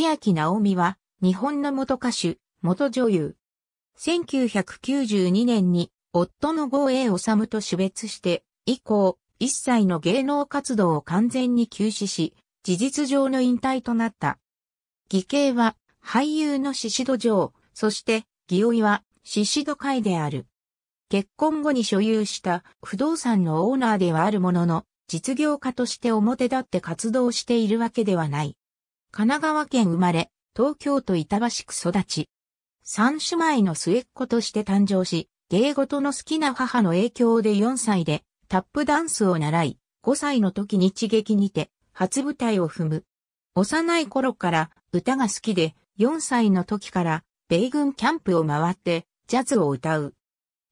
千秋直美は、日本の元歌手、元女優。1992年に、夫の豪栄治と死別して、以降、一切の芸能活動を完全に休止し、事実上の引退となった。義兄は、俳優の宍戸城、そして、義老は、宍戸会である。結婚後に所有した不動産のオーナーではあるものの、実業家として表立って活動しているわけではない。神奈川県生まれ、東京都板橋区育ち。三姉妹の末っ子として誕生し、芸事の好きな母の影響で4歳でタップダンスを習い、5歳の時日劇にて初舞台を踏む。幼い頃から歌が好きで、4歳の時から米軍キャンプを回ってジャズを歌う。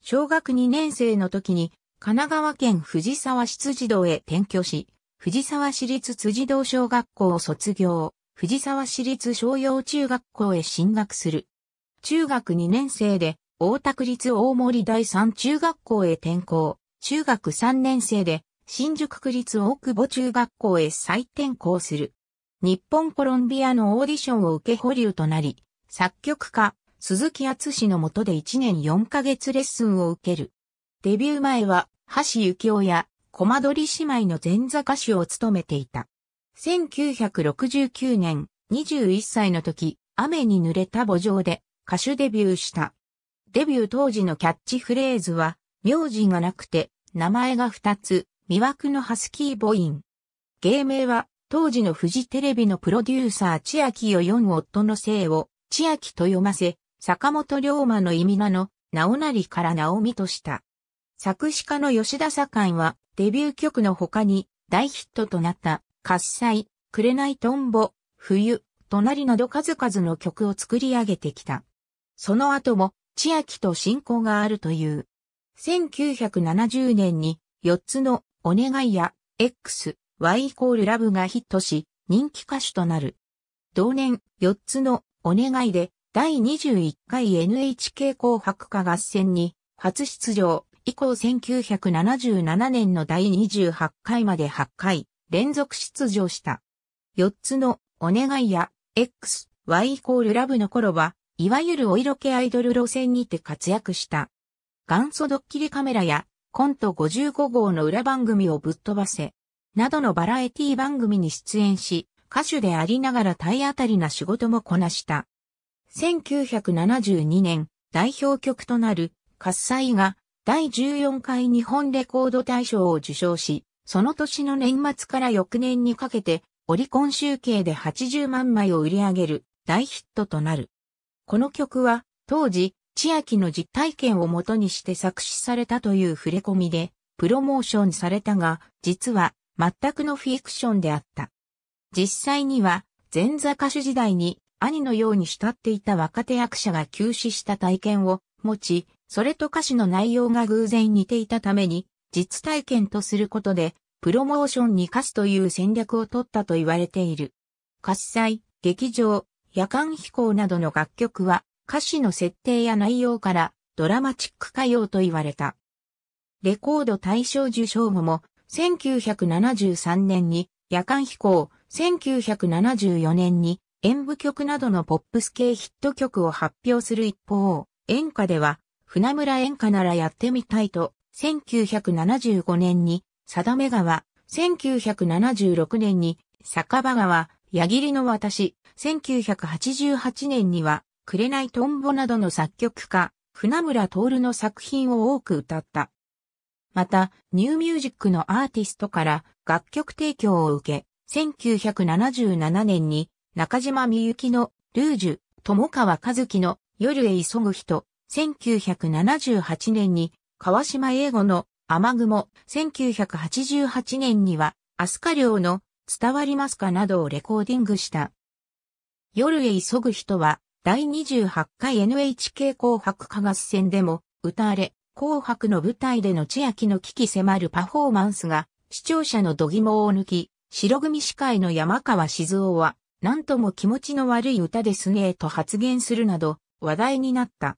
小学2年生の時に神奈川県藤沢市辻堂へ転居し、藤沢市立辻堂小学校を卒業。藤沢市立商用中学校へ進学する。中学2年生で、大田区立大森第三中学校へ転校。中学3年生で、新宿区立大久保中学校へ再転校する。日本コロンビアのオーディションを受け保留となり、作曲家、鈴木厚氏の下で1年4ヶ月レッスンを受ける。デビュー前は、橋幸夫や、小間取姉妹の前座歌手を務めていた。1969年、21歳の時、雨に濡れた墓場で歌手デビューした。デビュー当時のキャッチフレーズは、名字がなくて、名前が二つ、魅惑のハスキーボイン。芸名は、当時のフジテレビのプロデューサー千秋読む夫の姓を、千秋と読ませ、坂本龍馬の意味名の、直成から直美とした。作詞家の吉田左官は、デビュー曲の他に大ヒットとなった喝采、くれないとんぼ、冬、隣など数々の曲を作り上げてきた。その後も、千秋と親交があるという。1970年に、4つのお願いや、X、Y イコールラブがヒットし、人気歌手となる。同年、4つのお願いで、第21回 NHK 紅白歌合戦に、初出場、以降1977年の第28回まで8回、連続出場した。4つのお願いや X、Y イコールラブの頃は、いわゆるお色気アイドル路線にて活躍した。元祖ドッキリカメラやコント55号の裏番組をぶっ飛ばせ、などのバラエティ番組に出演し、歌手でありながら体当たりな仕事もこなした。1972年、代表曲となる、喝采が第14回日本レコード大賞を受賞し、その年の年末から翌年にかけて、オリコン集計で80万枚を売り上げる大ヒットとなる。この曲は、当時、千秋の実体験をもとにして作詞されたという触れ込みで、プロモーションされたが、実は、全くのフィクションであった。実際には、前座歌手時代に、兄のように慕っていた若手役者が急死した体験を持ち、それと歌詞の内容が偶然似ていたために、実体験とすることで、プロモーションに課すという戦略を取ったと言われている。歌詞祭、劇場、夜間飛行などの楽曲は、歌詞の設定や内容からドラマチック歌謡と言われた。レコード大賞受賞後も、1973年に夜間飛行、1974年に演舞曲などのポップス系ヒット曲を発表する一方、演歌では、船村演歌ならやってみたいと、1975年に、定め川、1976年に、酒場川、矢切の私、1988年には、紅とんぼなどの作曲家、船村徹の作品を多く歌った。また、ニューミュージックのアーティストから楽曲提供を受け、1977年に中島みゆきのルージュ、友川和樹の夜へ急ぐ人、1978年に川島英語の雨雲、1988年には、アスカ寮の伝わりますかなどをレコーディングした。夜へ急ぐ人は、第28回 NHK 紅白歌合戦でも、歌われ、紅白の舞台での千秋の危機迫るパフォーマンスが、視聴者の度肝を抜き、白組司会の山川静夫は、なんとも気持ちの悪い歌ですねと発言するなど、話題になった。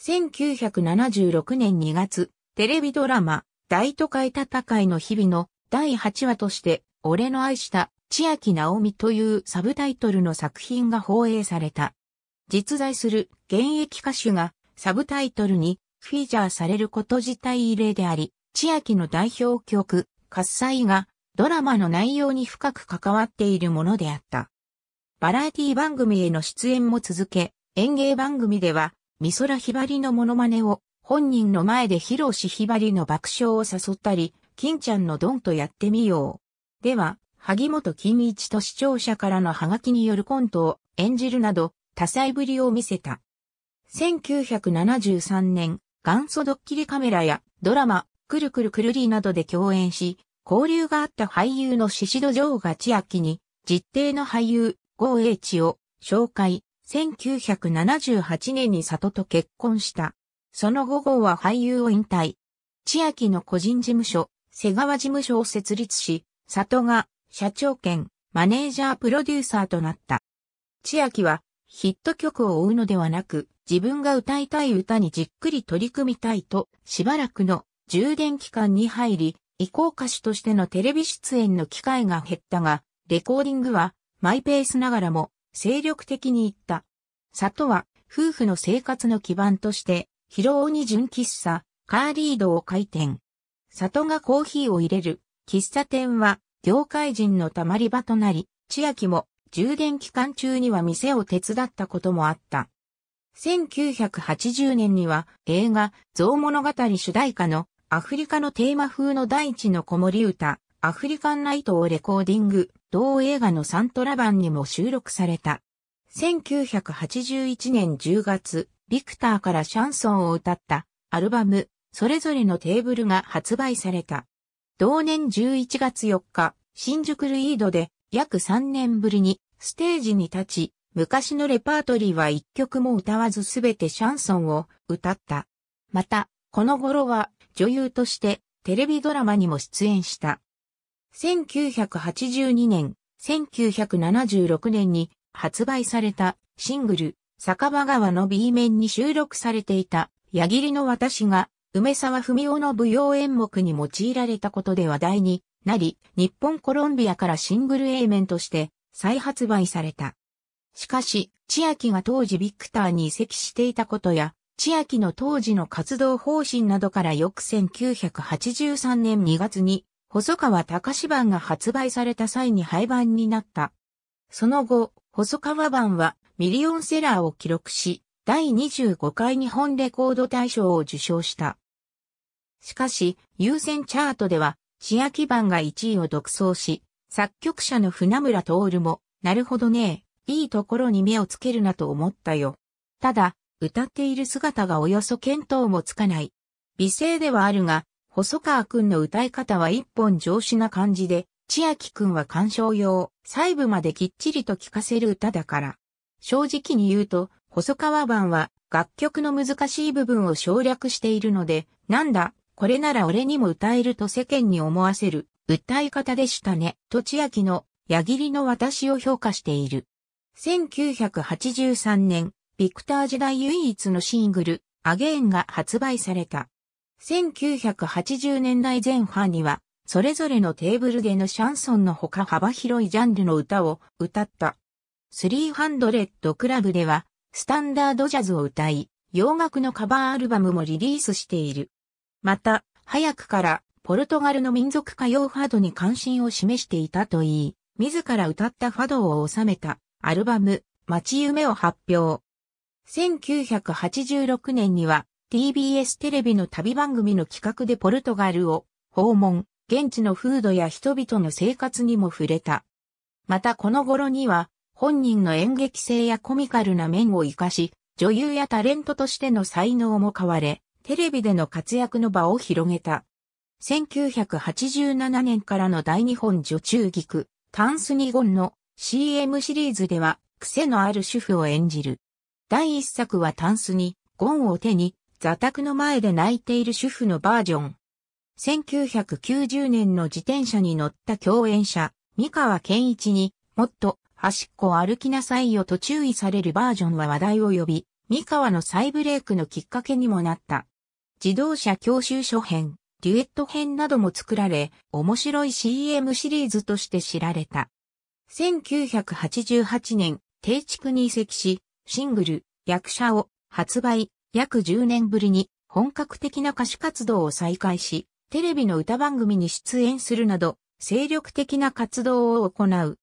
1976年2月、テレビドラマ、大都会戦いの日々の第8話として、俺の愛した千秋直美というサブタイトルの作品が放映された。実在する現役歌手がサブタイトルにフィーチャーされること自体異例であり、千秋の代表曲、喝采がドラマの内容に深く関わっているものであった。バラエティ番組への出演も続け、演芸番組では美空ひばりのモノマネを本人の前で披露しひばりの爆笑を誘ったり、金ちゃんのドンとやってみよう。では、萩本欽一と視聴者からのハガキによるコントを演じるなど、多彩ぶりを見せた。1973年、元祖ドッキリカメラやドラマ、くるくるくるりなどで共演し、交流があった俳優の宍戸城が千秋に、実定の俳優、郷栄チを紹介、1978年に里と結婚した。その後号は俳優を引退。千秋の個人事務所、瀬川事務所を設立し、里が社長兼マネージャープロデューサーとなった。千秋はヒット曲を追うのではなく、自分が歌いたい歌にじっくり取り組みたいと、しばらくの充電期間に入り、移行歌手としてのテレビ出演の機会が減ったが、レコーディングはマイペースながらも精力的に言った。里は、夫婦の生活の基盤として、広尾に純喫茶、カーリードを開店。里がコーヒーを入れる、喫茶店は、業界人の溜まり場となり、千秋も、充電期間中には店を手伝ったこともあった。1980年には映画、象物語主題歌のアフリカのテーマ風の大地の子守歌、アフリカンナイトをレコーディング、同映画のサントラ版にも収録された。1981年10月、ビクターからシャンソンを歌ったアルバム、それぞれのテーブルが発売された。同年11月4日、新宿ルイードで約3年ぶりにステージに立ち、昔のレパートリーは一曲も歌わずすべてシャンソンを歌った。また、この頃は女優としてテレビドラマにも出演した。1982年、1976年に発売されたシングル、酒場川の B 面に収録されていた、矢切の私が、梅沢文夫の舞踊演目に用いられたことで話題になり、日本コロンビアからシングル A 面として再発売された。しかし、千秋が当時ビクターに移籍していたことや、千秋の当時の活動方針などから翌1983年2月に細川隆版が発売された際に廃盤になった。その後、細川版はミリオンセラーを記録し、第25回日本レコード大賞を受賞した。しかし、優先チャートでは、千秋版が1位を独走し、作曲者の船村徹も、なるほどねいいところに目をつけるなと思ったよ。ただ、歌っている姿がおよそ見当もつかない。美声ではあるが、細川くんの歌い方は一本上司な感じで、千秋くんは鑑賞用、細部まできっちりと聴かせる歌だから。正直に言うと、細川版は楽曲の難しい部分を省略しているので、なんだ、これなら俺にも歌えると世間に思わせる歌い方でしたね、と千秋の矢切の私を評価している。1983年、ビクター時代唯一のシングル、アゲーンが発売された。1980年代前半には、それぞれのテーブルでのシャンソンのほか幅広いジャンルの歌を歌った。300クラブでは、スタンダードジャズを歌い、洋楽のカバーアルバムもリリースしている。また、早くからポルトガルの民族歌謡ファドに関心を示していたといい、自ら歌ったファドを収めたアルバム、待ち夢を発表。1986年には TBS テレビの旅番組の企画でポルトガルを訪問、現地の風土や人々の生活にも触れた。またこの頃には本人の演劇性やコミカルな面を活かし、女優やタレントとしての才能も変われ、テレビでの活躍の場を広げた。1987年からの大日本女中菊、タンスニゴンの CM シリーズでは癖のある主婦を演じる。第一作はタンスにゴンを手に座卓の前で泣いている主婦のバージョン。1990年の自転車に乗った共演者、三河健一に、もっと端っこを歩きなさいよと注意されるバージョンは話題を呼び、三河の再ブレイクのきっかけにもなった。自動車教習所編、デュエット編なども作られ、面白い CM シリーズとして知られた。1988年、定築に移籍し、シングル、役者を発売、約10年ぶりに本格的な歌手活動を再開し、テレビの歌番組に出演するなど、精力的な活動を行う。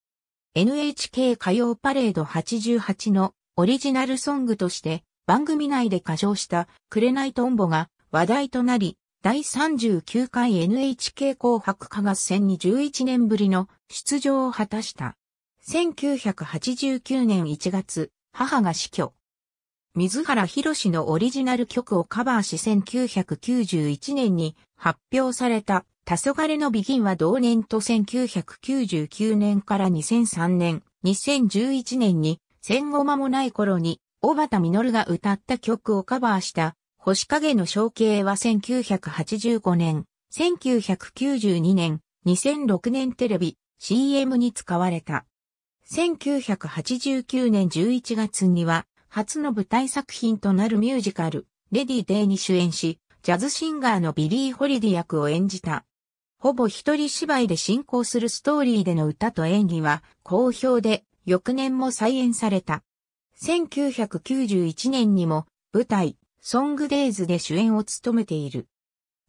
NHK 歌謡パレード88のオリジナルソングとして番組内で歌唱したいトンボが話題となり、第39回 NHK 紅白歌合戦に11年ぶりの出場を果たした。1989年1月、母が死去。水原博士のオリジナル曲をカバーし1991年に発表された黄昏のビギンは同年と1999年から2003年、2011年に戦後間もない頃に小畑実が歌った曲をカバーした星影の象形は1985年、1992年、2006年テレビ CM に使われた。1989年11月には初の舞台作品となるミュージカル、レディ・デイに主演し、ジャズシンガーのビリー・ホリディ役を演じた。ほぼ一人芝居で進行するストーリーでの歌と演技は好評で、翌年も再演された。1991年にも舞台、ソングデイズで主演を務めている。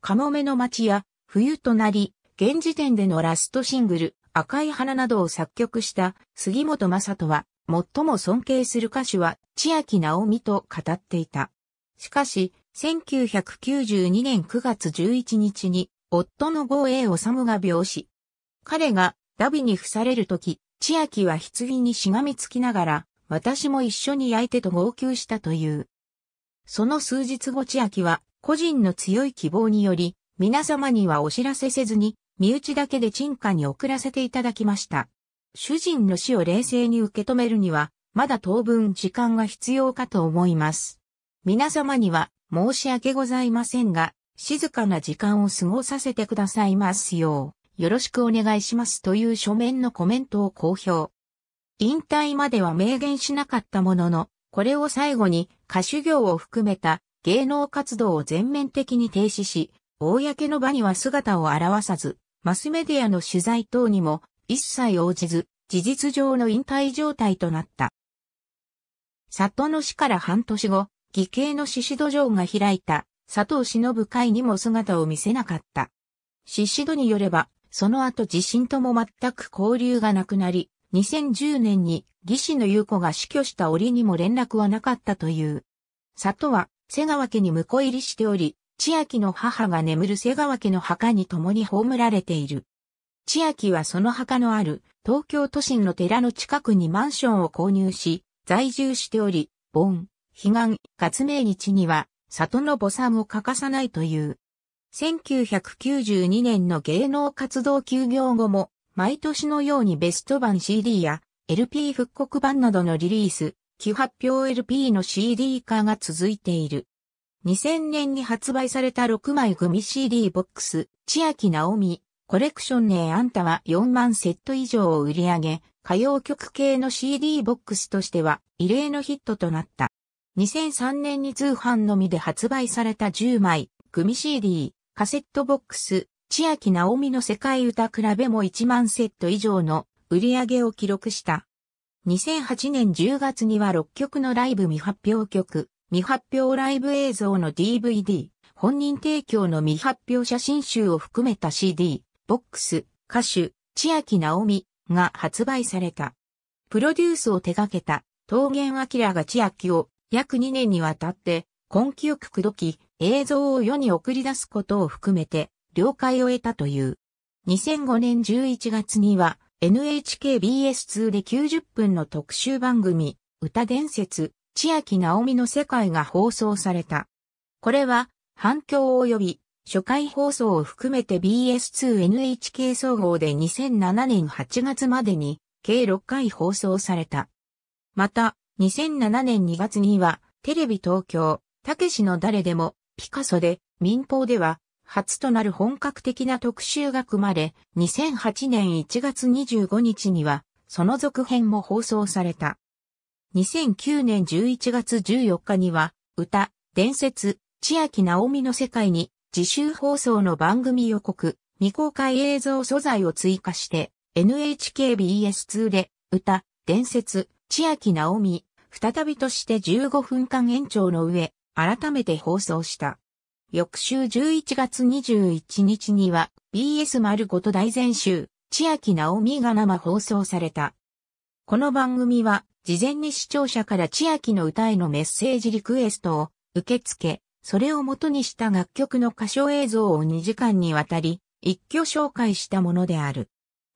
カモメの街や冬となり、現時点でのラストシングル、赤い花などを作曲した杉本正人は、最も尊敬する歌手は千秋直美と語っていた。しかし、1992年9月11日に夫の豪栄治が病死。彼がダビに付されるとき、千秋は棺にしがみつきながら、私も一緒に焼いてと号泣したという。その数日後千秋は、個人の強い希望により、皆様にはお知らせせずに、身内だけで鎮火に送らせていただきました。主人の死を冷静に受け止めるには、まだ当分時間が必要かと思います。皆様には申し訳ございませんが、静かな時間を過ごさせてくださいますよう、よろしくお願いしますという書面のコメントを公表。引退までは明言しなかったものの、これを最後に歌手業を含めた芸能活動を全面的に停止し、公の場には姿を現さず、マスメディアの取材等にも一切応じず、事実上の引退状態となった。里の死から半年後、義兄の獅子土城が開いた佐藤忍会にも姿を見せなかった。獅子戸によれば、その後地震とも全く交流がなくなり、2010年に義士の優子が死去した折にも連絡はなかったという。里は瀬川家に婿入りしており、千秋の母が眠る瀬川家の墓に共に葬られている。千秋はその墓のある東京都心の寺の近くにマンションを購入し、在住しており、盆、悲願、月命日には、里の母さんを欠かさないという。1992年の芸能活動休業後も、毎年のようにベスト版 CD や LP 復刻版などのリリース、既発表 LP の CD 化が続いている。2000年に発売された6枚組 CD ボックス、千秋直美、コレクションねえあんたは4万セット以上を売り上げ、歌謡曲系の CD ボックスとしては異例のヒットとなった。2003年に通販のみで発売された10枚、組 CD、カセットボックス、千秋直美の世界歌比べも1万セット以上の売り上げを記録した。2008年10月には6曲のライブ未発表曲、未発表ライブ映像の DVD、本人提供の未発表写真集を含めた CD、ボックス、歌手、千秋直美が発売された。プロデュースを手掛けた、桃源明が千秋を約2年にわたって、根気よく口説き、映像を世に送り出すことを含めて、了解を得たという。2005年11月には、NHKBS2 で90分の特集番組、歌伝説、千秋直美の世界が放送された。これは、反響を呼び、初回放送を含めて BS2NHK 総合で2007年8月までに計6回放送された。また、2007年2月にはテレビ東京、たけしの誰でも、ピカソで、民放では、初となる本格的な特集が組まれ、2008年1月25日には、その続編も放送された。2009年11月14日には、歌、伝説、千秋直美の世界に自習放送の番組予告、未公開映像素材を追加して、NHKBS2 で、歌、伝説、千秋直美、再びとして15分間延長の上、改めて放送した。翌週11月21日には、BS 丸ごと大全集、千秋直美が生放送された。この番組は、事前に視聴者から千秋の歌へのメッセージリクエストを受け付け、それを元にした楽曲の歌唱映像を2時間にわたり、一挙紹介したものである。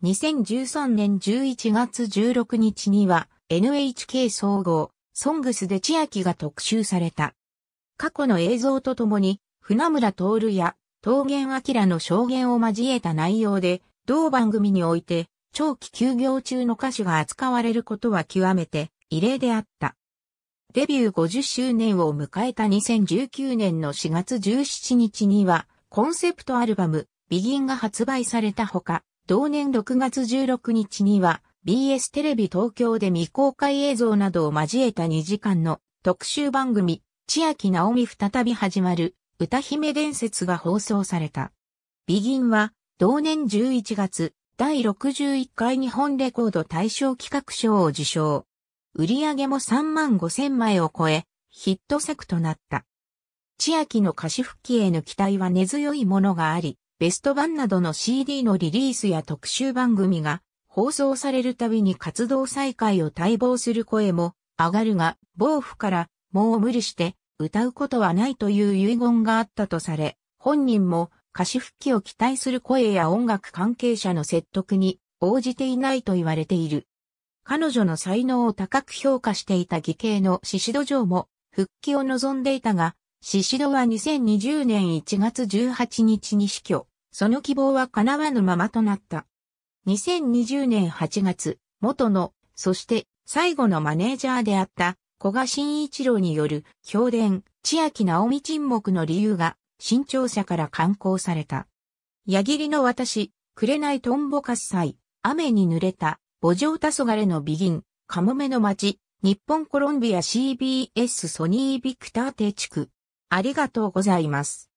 2013年11月16日には NHK 総合、ソングスで千秋が特集された。過去の映像とともに、船村徹や桃源明の証言を交えた内容で、同番組において、長期休業中の歌手が扱われることは極めて異例であった。デビュー50周年を迎えた2019年の4月17日には、コンセプトアルバム、ビギンが発売されたほか、同年6月16日には、BS テレビ東京で未公開映像などを交えた2時間の特集番組、千秋直美再び始まる、歌姫伝説が放送された。ビギンは、同年11月、第61回日本レコード大賞企画賞を受賞。売り上げも3万5千枚を超え、ヒット作となった。千秋の歌詞復帰への期待は根強いものがあり、ベスト版などの CD のリリースや特集番組が放送されるたびに活動再開を待望する声も上がるが、暴風からもう無理して歌うことはないという遺言があったとされ、本人も歌詞復帰を期待する声や音楽関係者の説得に応じていないと言われている。彼女の才能を高く評価していた義兄のシシド城も復帰を望んでいたが、シシドは2020年1月18日に死去、その希望は叶わぬままとなった。2020年8月、元の、そして最後のマネージャーであった古賀慎一郎による評伝、千秋直美沈黙の理由が新潮社から刊行された。矢切の私、紅とんぼ喝采、雨に濡れた、タソガレのビギン、カモメの街、日本コロンビア CBS ソニービクター定地区。ありがとうございます。